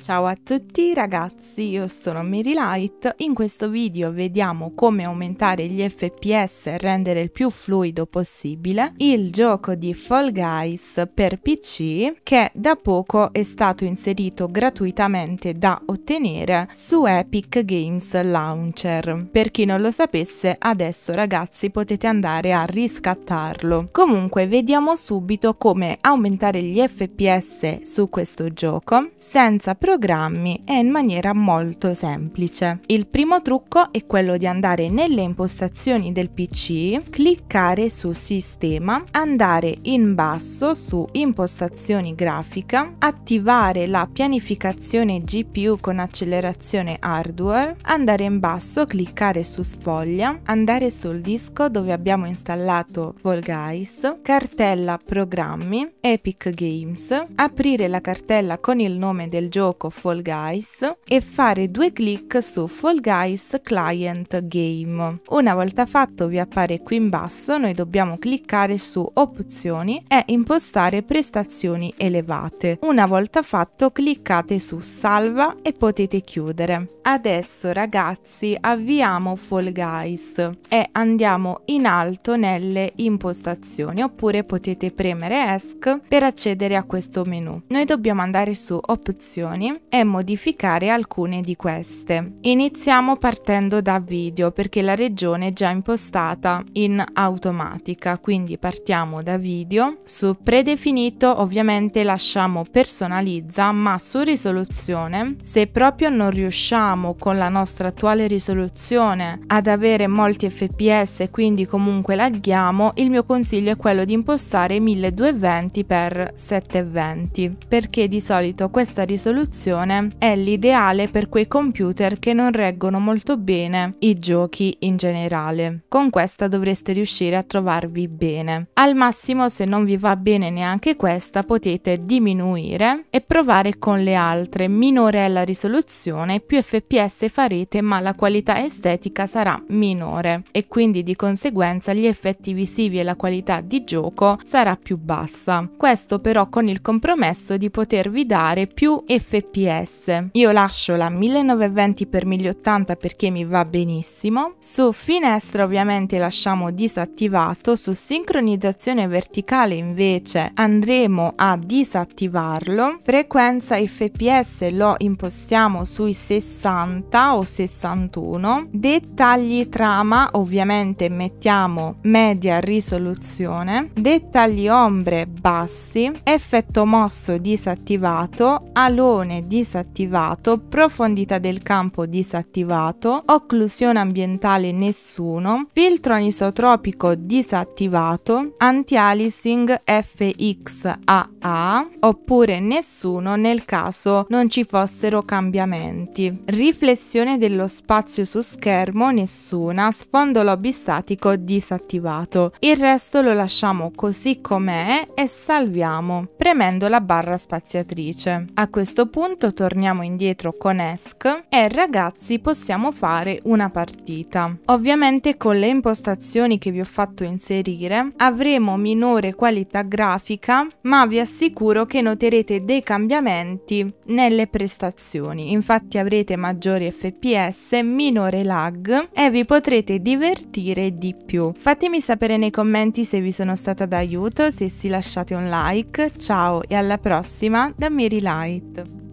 Ciao a tutti ragazzi, io sono Mary Light. In questo video vediamo come aumentare gli FPS e rendere il più fluido possibile il gioco di Fall Guys per PC che da poco è stato inserito gratuitamente da ottenere su Epic Games Launcher. Per chi non lo sapesse, adesso ragazzi potete andare a riscattarlo. Comunque vediamo subito come aumentare gli FPS su questo gioco senza prima programmi e in maniera molto semplice. Il primo trucco è quello di andare nelle impostazioni del PC, cliccare su Sistema, andare in basso su Impostazioni grafica, attivare la pianificazione GPU con accelerazione hardware, andare in basso, cliccare su Sfoglia, andare sul disco dove abbiamo installato Volgais, cartella Programmi, Epic Games, aprire la cartella con il nome del gioco gioco Fall Guys e fare due clic su Fall Guys Client Game. Una volta fatto vi appare qui in basso, noi dobbiamo cliccare su Opzioni e impostare prestazioni elevate. Una volta fatto cliccate su Salva e potete chiudere. Adesso ragazzi avviamo Fall Guys e andiamo in alto nelle impostazioni oppure potete premere ESC per accedere a questo menu. Noi dobbiamo andare su Opzioni e modificare alcune di queste. Iniziamo partendo da video perché la regione è già impostata in automatica, quindi partiamo da video. Su predefinito ovviamente lasciamo personalizza ma su risoluzione se proprio non riusciamo con la nostra attuale risoluzione ad avere molti fps quindi comunque lagghiamo, il mio consiglio è quello di impostare 1220x720 perché di solito questa risoluzione soluzione. È l'ideale per quei computer che non reggono molto bene i giochi in generale. Con questa dovreste riuscire a trovarvi bene. Al massimo se non vi va bene neanche questa potete diminuire e provare con le altre. Minore è la risoluzione, più fps farete ma la qualità estetica sarà minore e quindi di conseguenza gli effetti visivi e la qualità di gioco sarà più bassa. Questo però con il compromesso di potervi dare più fps fps. Io lascio la 1920x1080 perché mi va benissimo. Su finestra ovviamente lasciamo disattivato, su sincronizzazione verticale invece andremo a disattivarlo. Frequenza fps lo impostiamo sui 60 o 61. Dettagli trama ovviamente mettiamo media risoluzione. Dettagli ombre bassi. Effetto mosso disattivato. Alone pressione disattivato, profondità del campo disattivato, occlusione ambientale nessuno, filtro anisotropico disattivato, anti-aliasing FXAA oppure nessuno nel caso non ci fossero cambiamenti. Riflessione dello spazio su schermo nessuna, sfondo lobby statico disattivato. Il resto lo lasciamo così com'è e salviamo premendo la barra spaziatrice. A questo punto punto torniamo indietro con ESC e ragazzi possiamo fare una partita. Ovviamente con le impostazioni che vi ho fatto inserire avremo minore qualità grafica ma vi assicuro che noterete dei cambiamenti nelle prestazioni. Infatti avrete maggiori fps, minore lag e vi potrete divertire di più. Fatemi sapere nei commenti se vi sono stata d'aiuto, se sì lasciate un like, ciao e alla prossima da Mary Light.